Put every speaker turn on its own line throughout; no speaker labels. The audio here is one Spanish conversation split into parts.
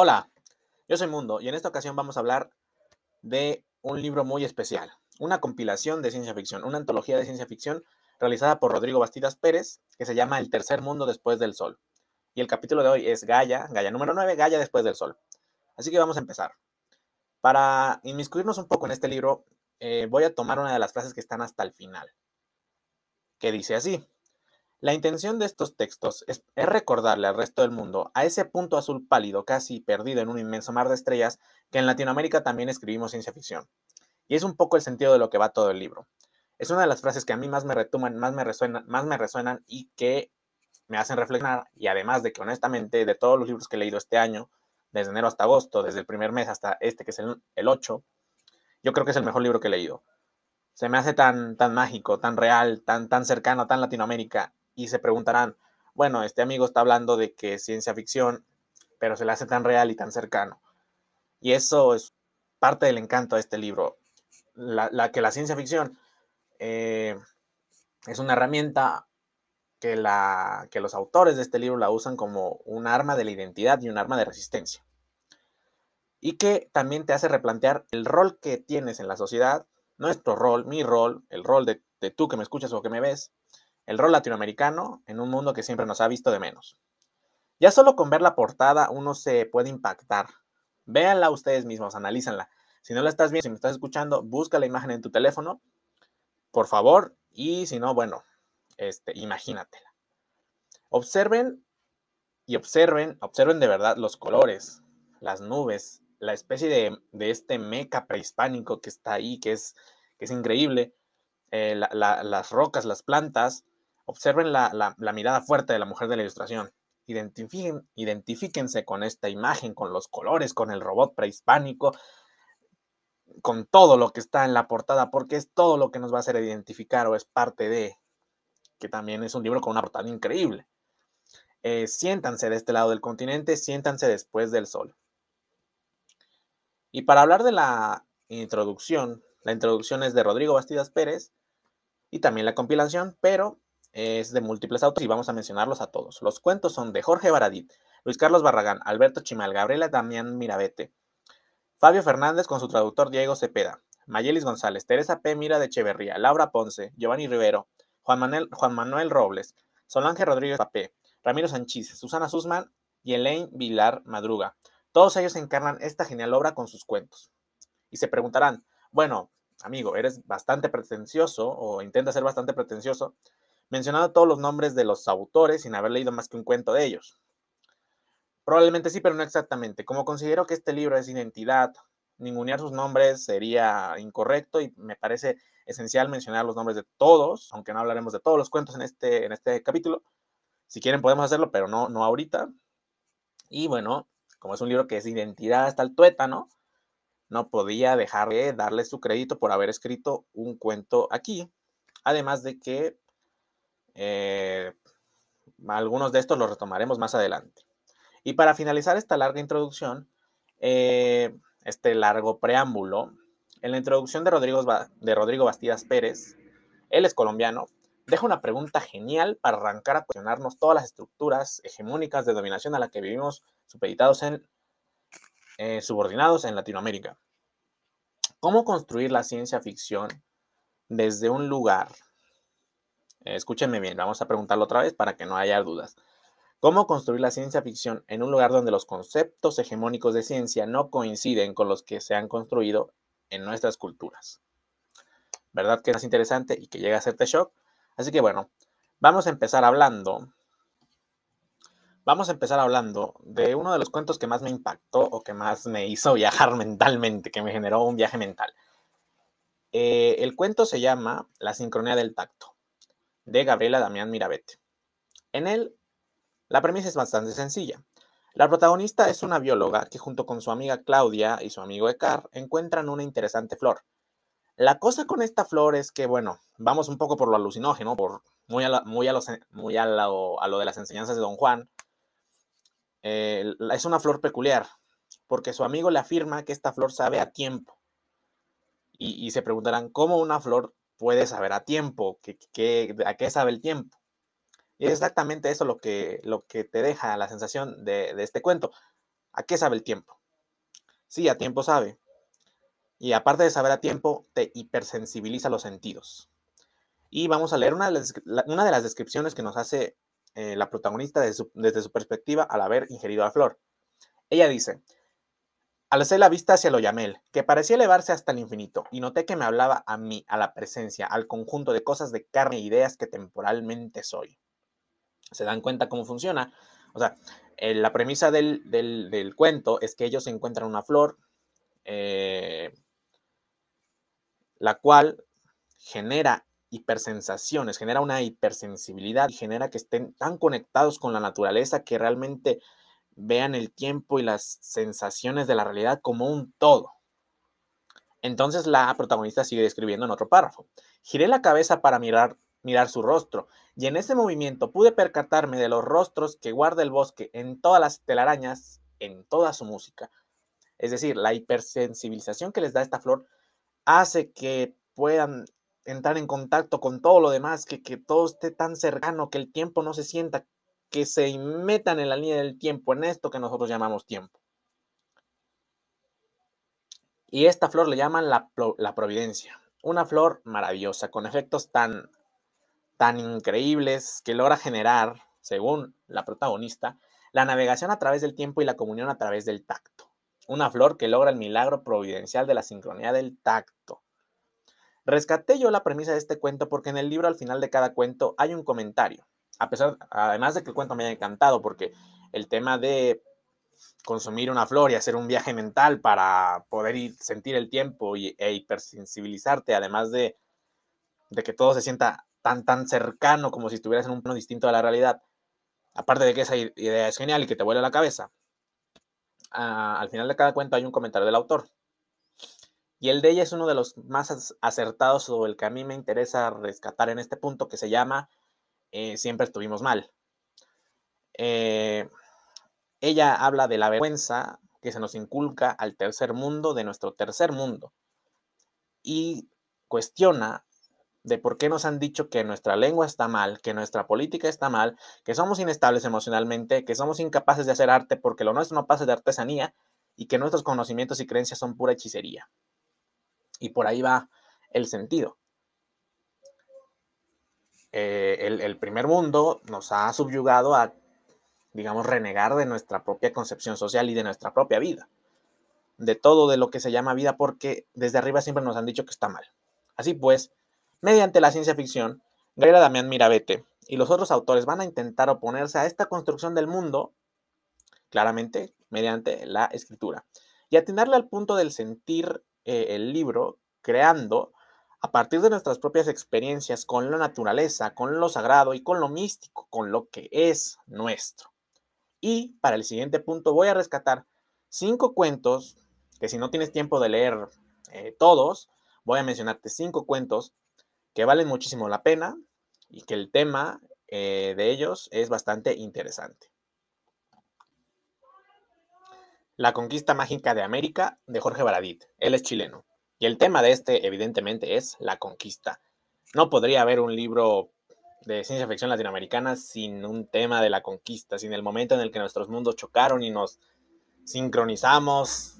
Hola, yo soy Mundo y en esta ocasión vamos a hablar de un libro muy especial, una compilación de ciencia ficción, una antología de ciencia ficción realizada por Rodrigo Bastidas Pérez que se llama El tercer mundo después del sol. Y el capítulo de hoy es Gaia, Gaia número 9, Gaia después del sol. Así que vamos a empezar. Para inmiscuirnos un poco en este libro, eh, voy a tomar una de las frases que están hasta el final, que dice así, la intención de estos textos es, recordarle al resto del mundo a ese punto azul pálido casi perdido en un inmenso mar de estrellas que en Latinoamérica también escribimos ciencia ficción. Y es un poco el sentido de lo que va todo el libro. Es una de las frases que a mí más me retuman, más me resuenan, más me resuenan y que me hacen reflexionar. Y además de que honestamente de todos los libros que he leído este año, desde enero hasta agosto, desde el primer mes hasta este que es el, 8, yo creo que es el mejor libro que he leído. Se me hace tan, tan mágico, tan real, tan, tan cercano, tan Latinoamérica y se preguntarán, bueno, este amigo está hablando de que es ciencia ficción, pero se le hace tan real y tan cercano. Y eso es parte del encanto de este libro, la, que la ciencia ficción eh, es una herramienta que, la, que los autores de este libro la usan como un arma de la identidad y un arma de resistencia. Y que también te hace replantear el rol que tienes en la sociedad, nuestro rol, mi rol, el rol de, de tú que me escuchas o que me ves, el rol latinoamericano en un mundo que siempre nos ha visto de menos. Ya solo con ver la portada uno se puede impactar. Véanla ustedes mismos, analízanla. Si no la estás viendo, si me estás escuchando, busca la imagen en tu teléfono, por favor, y si no, bueno, este, imagínatela. Observen y observen, observen de verdad los colores, las nubes, la especie de, este meca prehispánico que está ahí, que es, que es increíble, eh, las rocas, las plantas, Observen la, mirada fuerte de la mujer de la ilustración. Identifiquen, identifíquense con esta imagen, con los colores, con el robot prehispánico, con todo lo que está en la portada, porque es todo lo que nos va a hacer identificar o es parte de, que también es un libro con una portada increíble. Eh, siéntanse de este lado del continente, siéntanse después del sol. Y para hablar de la introducción, la introducción es de Rodrigo Bastidas Pérez y también la compilación, pero es de múltiples autores y vamos a mencionarlos a todos. Los cuentos son de Jorge Baradit, Luis Carlos Barragán, Alberto Chimal, Gabriela Damián Mirabete, Fabio Fernández con su traductor Diego Cepeda, Mayelis González, Teresa P. Mira de Echeverría, Laura Ponce, Giovanni Rivero, Juan Manuel, Juan Manuel Robles, Solange Rodríguez Papé, Ramiro Sánchez, Susana Susman y Elaine Vilar Madruga. Todos ellos encarnan esta genial obra con sus cuentos. Y se preguntarán, bueno, amigo, eres bastante pretencioso o intenta ser bastante pretencioso, mencionado todos los nombres de los autores sin haber leído más que un cuento de ellos. Probablemente sí, pero no exactamente. Como considero que este libro es identidad, ningunear sus nombres sería incorrecto y me parece esencial mencionar los nombres de todos, aunque no hablaremos de todos los cuentos en este, en este capítulo. Si quieren podemos hacerlo, pero no, no ahorita. Y bueno, como es un libro que es identidad hasta el tuétano, no podía dejar de darle su crédito por haber escrito un cuento aquí. Además de que eh, algunos de estos los retomaremos más adelante. Y para finalizar esta larga introducción, eh, este largo preámbulo, en la introducción de Rodrigo, de Rodrigo Bastidas Pérez, él es colombiano, deja una pregunta genial para arrancar a cuestionarnos todas las estructuras hegemónicas de dominación a la que vivimos supeditados en, eh, subordinados en Latinoamérica. ¿Cómo construir la ciencia ficción desde un lugar Escúchenme bien, vamos a preguntarlo otra vez para que no haya dudas. ¿Cómo construir la ciencia ficción en un lugar donde los conceptos hegemónicos de ciencia no coinciden con los que se han construido en nuestras culturas? ¿Verdad que es interesante y que llega a hacerte shock? Así que bueno, vamos a empezar hablando. Vamos a empezar hablando de uno de los cuentos que más me impactó o que más me hizo viajar mentalmente, que me generó un viaje mental. Eh, el cuento se llama La sincronía del tacto de Gabriela Damián Mirabete. En él, la premisa es bastante sencilla. La protagonista es una bióloga que junto con su amiga Claudia y su amigo Ecar encuentran una interesante flor. La cosa con esta flor es que, bueno, vamos un poco por lo alucinógeno, por, muy, a, muy, a, muy a, lo, a, lo, de las enseñanzas de Don Juan. Eh, es una flor peculiar, porque su amigo le afirma que esta flor sabe a tiempo. y se preguntarán, ¿cómo una flor puede saber a tiempo, que, a qué sabe el tiempo. Y es exactamente eso lo que, lo que te deja la sensación de, este cuento. ¿A qué sabe el tiempo? Sí, a tiempo sabe. Y aparte de saber a tiempo, te hipersensibiliza los sentidos. Y vamos a leer una de las, descripciones que nos hace eh, la protagonista desde su, desde su perspectiva al haber ingerido la flor. Ella dice, hacer la vista hacia lo Yamel, que parecía elevarse hasta el infinito, y noté que me hablaba a mí, a la presencia, al conjunto de cosas de carne e ideas que temporalmente soy. ¿Se dan cuenta cómo funciona? O sea, eh, la premisa del, cuento es que ellos encuentran una flor, eh, la cual genera hipersensaciones, genera una hipersensibilidad, y genera que estén tan conectados con la naturaleza que realmente vean el tiempo y las sensaciones de la realidad como un todo. Entonces la protagonista sigue describiendo en otro párrafo. Giré la cabeza para mirar, mirar su rostro, y en ese movimiento pude percatarme de los rostros que guarda el bosque en todas las telarañas, en toda su música. Es decir, la hipersensibilización que les da esta flor hace que puedan entrar en contacto con todo lo demás, que, que todo esté tan cercano, que el tiempo no se sienta que se metan en la línea del tiempo, en esto que nosotros llamamos tiempo. Y esta flor le llaman la, la providencia. Una flor maravillosa, con efectos tan, tan increíbles que logra generar, según la protagonista, la navegación a través del tiempo y la comunión a través del tacto. Una flor que logra el milagro providencial de la sincronía del tacto. Rescaté yo la premisa de este cuento porque en el libro al final de cada cuento hay un comentario, a pesar, además de que el cuento me haya encantado, porque el tema de consumir una flor y hacer un viaje mental para poder ir, sentir el tiempo y, e hipersensibilizarte, además de, que todo se sienta tan, tan cercano como si estuvieras en un plano distinto a la realidad, aparte de que esa idea es genial y que te vuela la cabeza, ah, al final de cada cuento hay un comentario del autor. Y el de ella es uno de los más acertados o el que a mí me interesa rescatar en este punto, que se llama eh, siempre estuvimos mal. Eh, ella habla de la vergüenza que se nos inculca al tercer mundo de nuestro tercer mundo y cuestiona de por qué nos han dicho que nuestra lengua está mal, que nuestra política está mal, que somos inestables emocionalmente, que somos incapaces de hacer arte porque lo nuestro no pasa de artesanía y que nuestros conocimientos y creencias son pura hechicería. Y por ahí va el sentido. Eh, el, primer mundo nos ha subyugado a, digamos, renegar de nuestra propia concepción social y de nuestra propia vida, de todo de lo que se llama vida, porque desde arriba siempre nos han dicho que está mal. Así pues, mediante la ciencia ficción, Gabriela Damián Mirabete y los otros autores van a intentar oponerse a esta construcción del mundo, claramente mediante la escritura, y atinarle al punto del sentir eh, el libro, creando a partir de nuestras propias experiencias con la naturaleza, con lo sagrado y con lo místico, con lo que es nuestro. Y para el siguiente punto voy a rescatar cinco cuentos, que si no tienes tiempo de leer eh, todos, voy a mencionarte cinco cuentos que valen muchísimo la pena y que el tema eh, de ellos es bastante interesante. La conquista mágica de América de Jorge Baradit. Él es chileno. Y el tema de este, evidentemente, es la conquista. No podría haber un libro de ciencia ficción latinoamericana sin un tema de la conquista, sin el momento en el que nuestros mundos chocaron y nos sincronizamos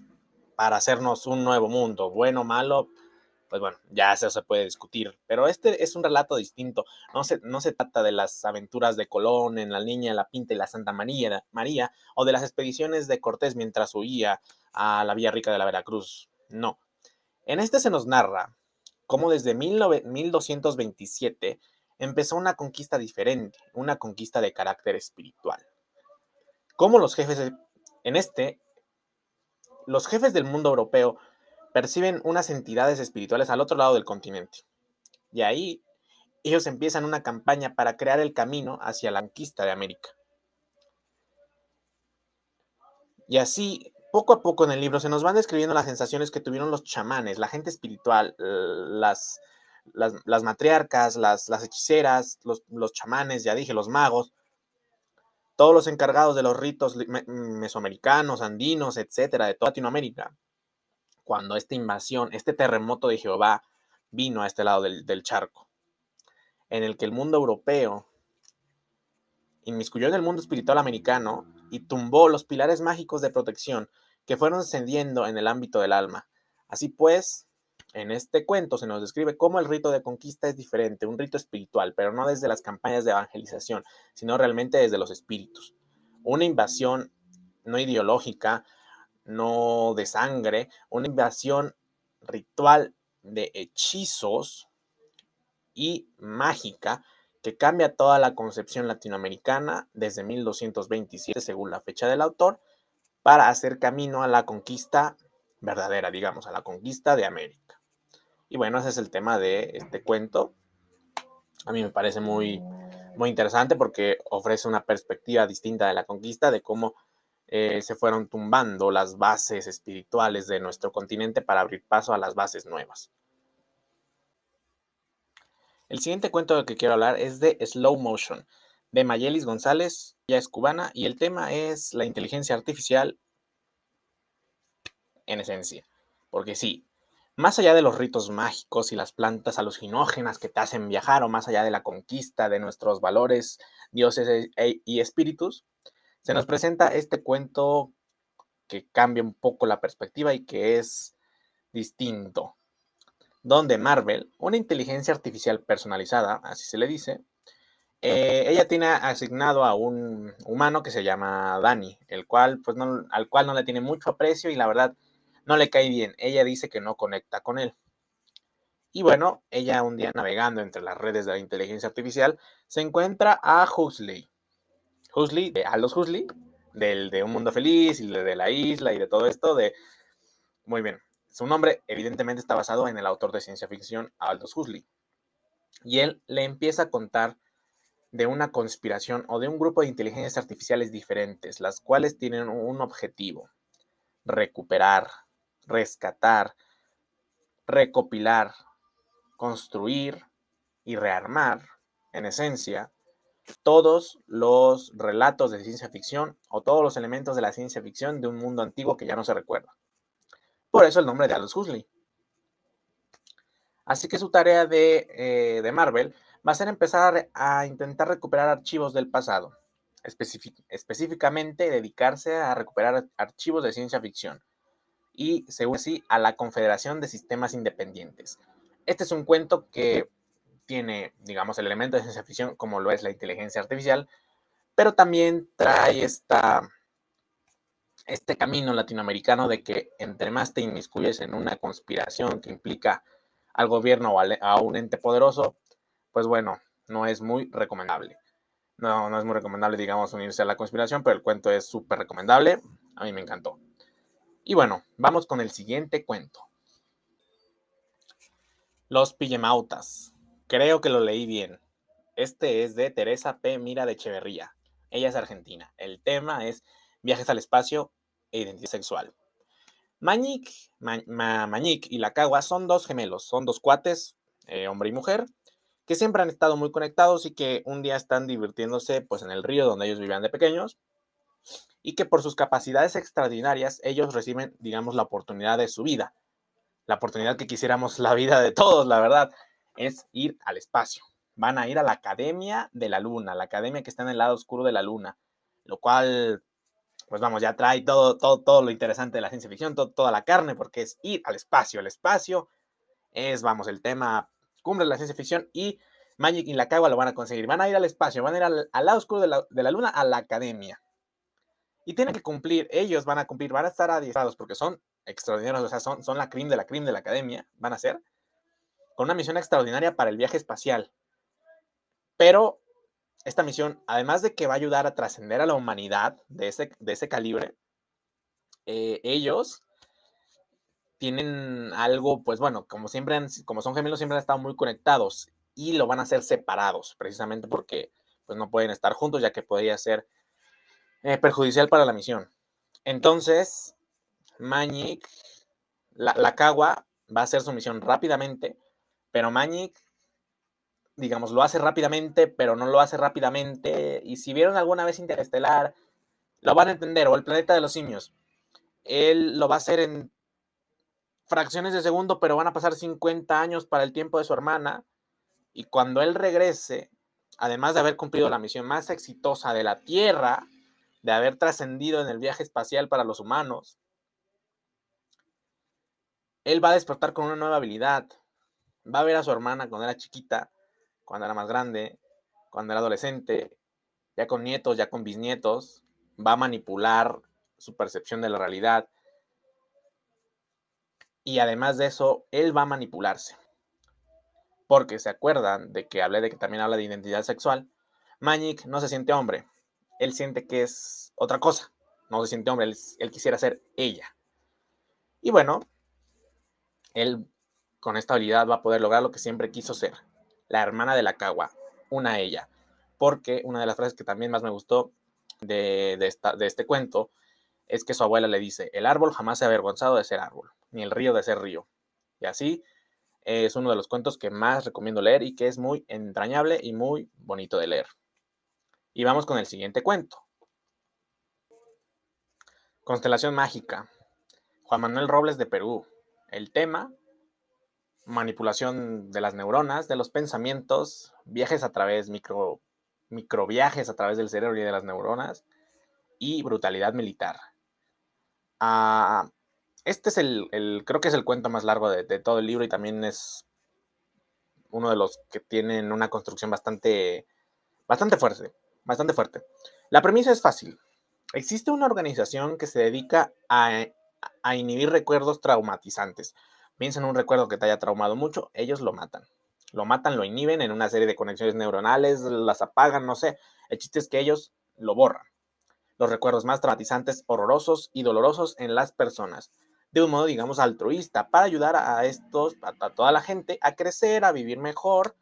para hacernos un nuevo mundo, bueno, malo, pues bueno, ya eso se puede discutir, pero este es un relato distinto, no se, no se trata de las aventuras de Colón en la Niña, la Pinta y la Santa María, María o de las expediciones de Cortés mientras huía a la Villa Rica de la Veracruz, no, en este se nos narra cómo desde 1227 empezó una conquista diferente, una conquista de carácter espiritual. Cómo los jefes en este los jefes del mundo europeo perciben unas entidades espirituales al otro lado del continente. Y ahí ellos empiezan una campaña para crear el camino hacia la conquista de América. Y así poco a poco en el libro se nos van describiendo las sensaciones que tuvieron los chamanes, la gente espiritual, las, las, matriarcas, las, hechiceras, los, chamanes, ya dije, los magos, todos los encargados de los ritos mesoamericanos, andinos, etcétera, de toda Latinoamérica, cuando esta invasión, este terremoto de Jehová vino a este lado del, del charco, en el que el mundo europeo inmiscuyó en el mundo espiritual americano y tumbó los pilares mágicos de protección que fueron ascendiendo en el ámbito del alma. Así pues, en este cuento se nos describe cómo el rito de conquista es diferente, un rito espiritual, pero no desde las campañas de evangelización, sino realmente desde los espíritus. Una invasión no ideológica, no de sangre, una invasión ritual de hechizos y mágica que cambia toda la concepción latinoamericana desde 1227, según la fecha del autor, para hacer camino a la conquista verdadera, digamos, a la conquista de América. Y bueno, ese es el tema de este cuento. A mí me parece muy, muy interesante porque ofrece una perspectiva distinta de la conquista, de cómo eh, se fueron tumbando las bases espirituales de nuestro continente para abrir paso a las bases nuevas. El siguiente cuento del que quiero hablar es de Slow Motion, de Mayelis González, ya es cubana, y el tema es la inteligencia artificial en esencia. Porque sí, más allá de los ritos mágicos y las plantas alucinógenas que te hacen viajar, o más allá de la conquista de nuestros valores, dioses e, e, y espíritus, se nos presenta este cuento que cambia un poco la perspectiva y que es distinto. Donde Marvel, una inteligencia artificial personalizada, así se le dice, eh, ella tiene asignado a un humano que se llama Danny el cual, pues al cual no le tiene mucho aprecio y la verdad no le cae bien. Ella dice que no conecta con él. Y bueno, ella un día navegando entre las redes de la inteligencia artificial se encuentra a Huxley. Huxley, de Aldous Huxley, del de Un Mundo Feliz y de, la isla y de todo esto. De... Muy bien. Su nombre evidentemente está basado en el autor de ciencia ficción Aldous Huxley. Y él le empieza a contar de una conspiración o de un grupo de inteligencias artificiales diferentes, las cuales tienen un objetivo, recuperar, rescatar, recopilar, construir y rearmar, en esencia, todos los relatos de ciencia ficción o todos los elementos de la ciencia ficción de un mundo antiguo que ya no se recuerda. Por eso el nombre de Aldous Huxley. Así que su tarea de, eh, de Marvel Va a ser empezar a, intentar recuperar archivos del pasado, específicamente dedicarse a recuperar archivos de ciencia ficción y, según así, a la Confederación de Sistemas Independientes. Este es un cuento que tiene, digamos, el elemento de ciencia ficción, como lo es la inteligencia artificial, pero también trae esta, este camino latinoamericano de que entre más te inmiscuyes en una conspiración que implica al gobierno o a un ente poderoso, pues bueno, no es muy recomendable. No, no es muy recomendable, digamos, unirse a la conspiración, pero el cuento es súper recomendable. A mí me encantó. Y bueno, vamos con el siguiente cuento. Los Pillemautas. Creo que lo leí bien. Este es de Teresa P. Mira de Echeverría. Ella es argentina. El tema es viajes al espacio e identidad sexual. Mañic y la Cagua son dos gemelos, son dos cuates, eh, hombre y mujer, que siempre han estado muy conectados y que un día están divirtiéndose pues en el río donde ellos vivían de pequeños y que por sus capacidades extraordinarias ellos reciben, digamos, la oportunidad de su vida. La oportunidad que quisiéramos la vida de todos, la verdad, es ir al espacio. Van a ir a la Academia de la Luna, la academia que está en el lado oscuro de la Luna, lo cual, pues vamos, ya trae todo, todo, todo lo interesante de la ciencia ficción, toda la carne, porque es ir al espacio. El espacio es, vamos, el tema Cumbre la Ciencia Ficción y Magic y la Cagua lo van a conseguir. Van a ir al espacio, van a ir al, al oscuro de la, luna, a la academia. Y tienen que cumplir, ellos van a cumplir, van a estar adiestrados porque son extraordinarios, o sea, son, son la crim de la crim de la academia, van a ser, con una misión extraordinaria para el viaje espacial. Pero esta misión, además de que va a ayudar a trascender a la humanidad de ese, de ese calibre, eh, ellos tienen algo, pues bueno, como siempre han, como son gemelos, siempre han estado muy conectados y lo van a hacer separados, precisamente porque pues no pueden estar juntos, ya que podría ser eh, perjudicial para la misión. Entonces, Manic, la, la va a hacer su misión rápidamente, pero Manic, digamos, lo hace rápidamente, pero no lo hace rápidamente. Y si vieron alguna vez Interestelar, lo van a entender, o el planeta de los simios. Él lo va a hacer en fracciones de segundo, pero van a pasar 50 años para el tiempo de su hermana. Y cuando él regrese, además de haber cumplido la misión más exitosa de la Tierra, de haber trascendido en el viaje espacial para los humanos, él va a despertar con una nueva habilidad. Va a ver a su hermana cuando era chiquita, cuando era más grande, cuando era adolescente, ya con nietos, ya con bisnietos. Va a manipular su percepción de la realidad y además de eso, él va a manipularse. Porque se acuerdan de que hablé de que también habla de identidad sexual. Manic no se siente hombre. Él siente que es otra cosa. No se siente hombre. Él, quisiera ser ella. Y bueno, él con esta habilidad va a poder lograr lo que siempre quiso ser. La hermana de la cagua. Una ella. Porque una de las frases que también más me gustó de, de este cuento es que su abuela le dice, el árbol jamás se ha avergonzado de ser árbol ni el río de ese río. Y así es uno de los cuentos que más recomiendo leer y que es muy entrañable y muy bonito de leer. Y vamos con el siguiente cuento. Constelación Mágica. Juan Manuel Robles de Perú. El tema, manipulación de las neuronas, de los pensamientos, viajes a través, micro, microviajes a través del cerebro y de las neuronas, y brutalidad militar. Ah, este es el, creo que es el cuento más largo de, todo el libro y también es uno de los que tienen una construcción bastante, bastante fuerte, bastante fuerte. La premisa es fácil. Existe una organización que se dedica a, a inhibir recuerdos traumatizantes. Piensa en un recuerdo que te haya traumado mucho, ellos lo matan. Lo matan, lo inhiben en una serie de conexiones neuronales, las apagan, no sé. El chiste es que ellos lo borran. Los recuerdos más traumatizantes, horrorosos y dolorosos en las personas de un modo, digamos, altruista, para ayudar a estos, a, toda la gente a crecer, a vivir mejor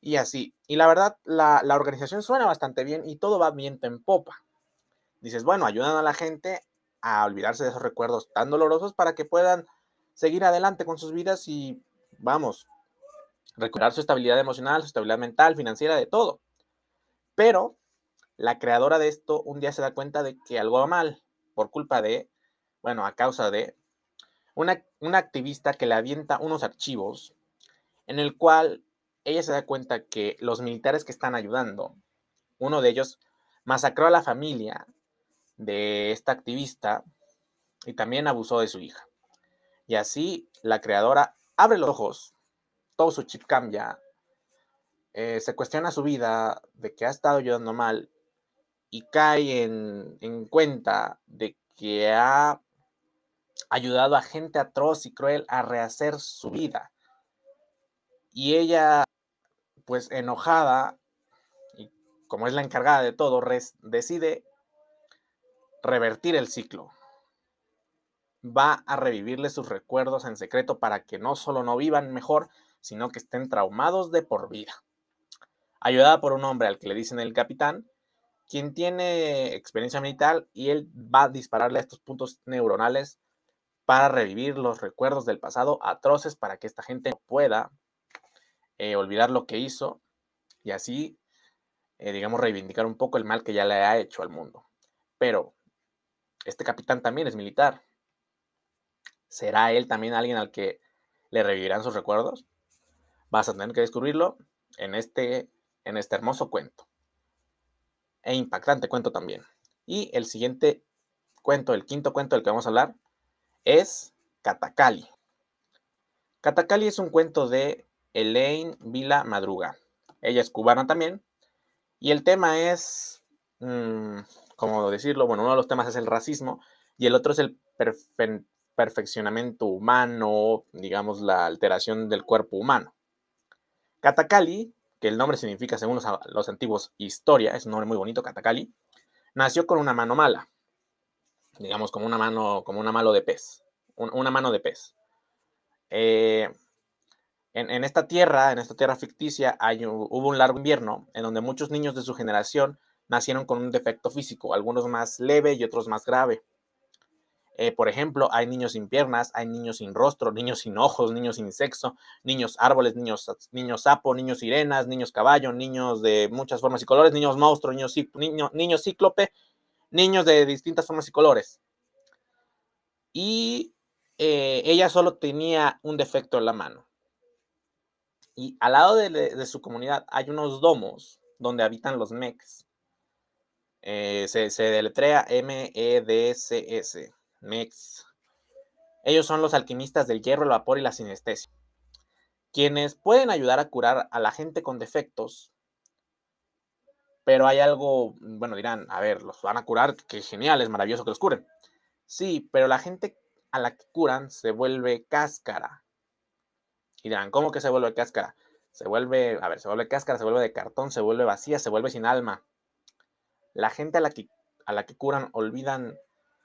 y así. Y la verdad, la, organización suena bastante bien y todo va viento en popa. Dices, bueno, ayudan a la gente a olvidarse de esos recuerdos tan dolorosos para que puedan seguir adelante con sus vidas y, vamos, recuperar su estabilidad emocional, su estabilidad mental, financiera, de todo. Pero la creadora de esto un día se da cuenta de que algo va mal por culpa de, bueno, a causa de una, activista que le avienta unos archivos en el cual ella se da cuenta que los militares que están ayudando, uno de ellos masacró a la familia de esta activista y también abusó de su hija. Y así la creadora abre los ojos, todo su chip cambia, eh, se cuestiona su vida de que ha estado ayudando mal y cae en, en cuenta de que ha ayudado a gente atroz y cruel a rehacer su vida. Y ella, pues enojada, y como es la encargada de todo, decide revertir el ciclo. Va a revivirle sus recuerdos en secreto para que no solo no vivan mejor, sino que estén traumados de por vida. Ayudada por un hombre al que le dicen el capitán, quien tiene experiencia militar y él va a dispararle a estos puntos neuronales para revivir los recuerdos del pasado atroces para que esta gente pueda eh, olvidar lo que hizo y así, eh, digamos, reivindicar un poco el mal que ya le ha hecho al mundo. Pero este capitán también es militar. ¿Será él también alguien al que le revivirán sus recuerdos? Vas a tener que descubrirlo en este, en este hermoso cuento. E impactante cuento también. Y el siguiente cuento, el quinto cuento del que vamos a hablar, es Catacali. Catacali es un cuento de Elaine Vila Madruga. Ella es cubana también. Y el tema es, mm, cómo decirlo, bueno, uno de los temas es el racismo y el otro es el perfeccionamiento humano, digamos, la alteración del cuerpo humano. Catacali, que el nombre significa, según los, los antiguos, historia, es un nombre muy bonito, Catacali, nació con una mano mala digamos, como una mano, como una mano de pez, una mano de pez. Eh, en, esta tierra, en esta tierra ficticia, hay hubo un largo invierno en donde muchos niños de su generación nacieron con un defecto físico, algunos más leve y otros más grave. Eh, por ejemplo, hay niños sin piernas, hay niños sin rostro, niños sin ojos, niños sin sexo, niños árboles, niños, niños sapo, niños sirenas, niños caballo, niños de muchas formas y colores, niños monstruos, niños, niños cíclope niños de distintas formas y colores. Y eh, ella solo tenía un defecto en la mano. Y al lado de, su comunidad hay unos domos donde habitan los Mex. Eh, se, deletrea M-E-D-C-S, Mex. Ellos son los alquimistas del hierro, el vapor y la sinestesia, quienes pueden ayudar a curar a la gente con defectos pero hay algo, mm, bueno, dirán, a ver, los van a curar, que genial, es maravilloso que los curen. Sí, pero la gente a la que curan se vuelve cáscara. Y dirán, ¿cómo que se vuelve cáscara? Se vuelve, a ver, se vuelve cáscara, se vuelve de cartón, se vuelve vacía, se vuelve sin alma. La gente a la que, a la que curan olvidan,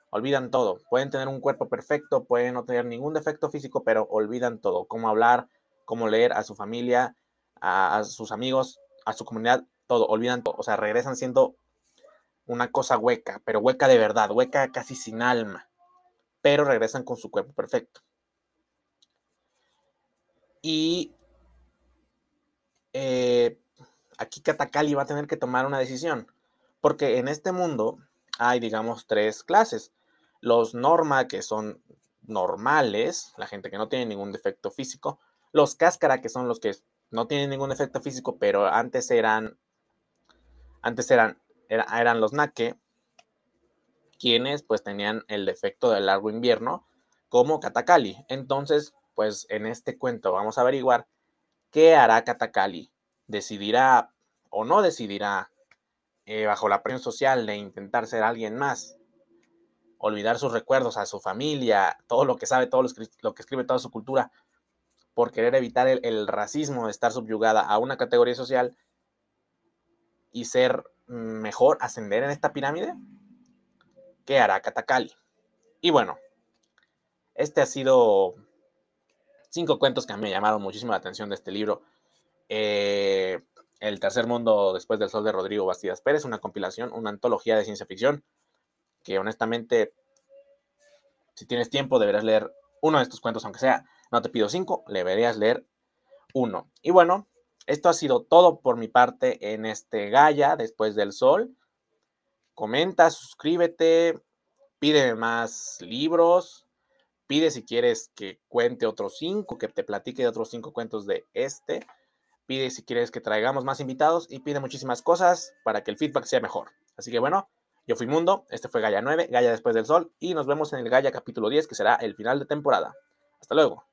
olvidan todo. Pueden tener un cuerpo perfecto, pueden no tener ningún defecto físico, pero olvidan todo. Cómo hablar, cómo leer a su familia, a, a sus amigos, a su comunidad, todo, olvidan todo, o sea, regresan siendo una cosa hueca, pero hueca de verdad, hueca casi sin alma, pero regresan con su cuerpo perfecto. Y eh, aquí Katakali va a tener que tomar una decisión, porque en este mundo hay, digamos, tres clases. Los norma, que son normales, la gente que no tiene ningún defecto físico, los cáscara, que son los que no tienen ningún defecto físico, pero antes eran antes eran, eran los naque, quienes pues tenían el defecto del largo invierno como Katakali. Entonces, pues en este cuento vamos a averiguar qué hará Katakali. ¿Decidirá o no decidirá eh, bajo la presión social de intentar ser alguien más? Olvidar sus recuerdos a su familia, todo lo que sabe, todo lo que escribe, toda su cultura, por querer evitar el, el racismo de estar subyugada a una categoría social y ser mejor, ascender en esta pirámide, que hará Katakali. Y bueno, este ha sido cinco cuentos que me llamaron muchísimo la atención de este libro. Eh, el tercer mundo después del sol de Rodrigo Bastidas Pérez, una compilación, una antología de ciencia ficción, que honestamente, si tienes tiempo, deberás leer uno de estos cuentos, aunque sea, no te pido cinco, le deberías leer uno. Y bueno, esto ha sido todo por mi parte en este Gaia después del sol. Comenta, suscríbete, pide más libros, pide si quieres que cuente otros cinco, que te platique de otros cinco cuentos de este, pide si quieres que traigamos más invitados y pide muchísimas cosas para que el feedback sea mejor. Así que bueno, yo fui Mundo, este fue Gaia 9, Gaia después del sol y nos vemos en el Gaia capítulo 10 que será el final de temporada. Hasta luego.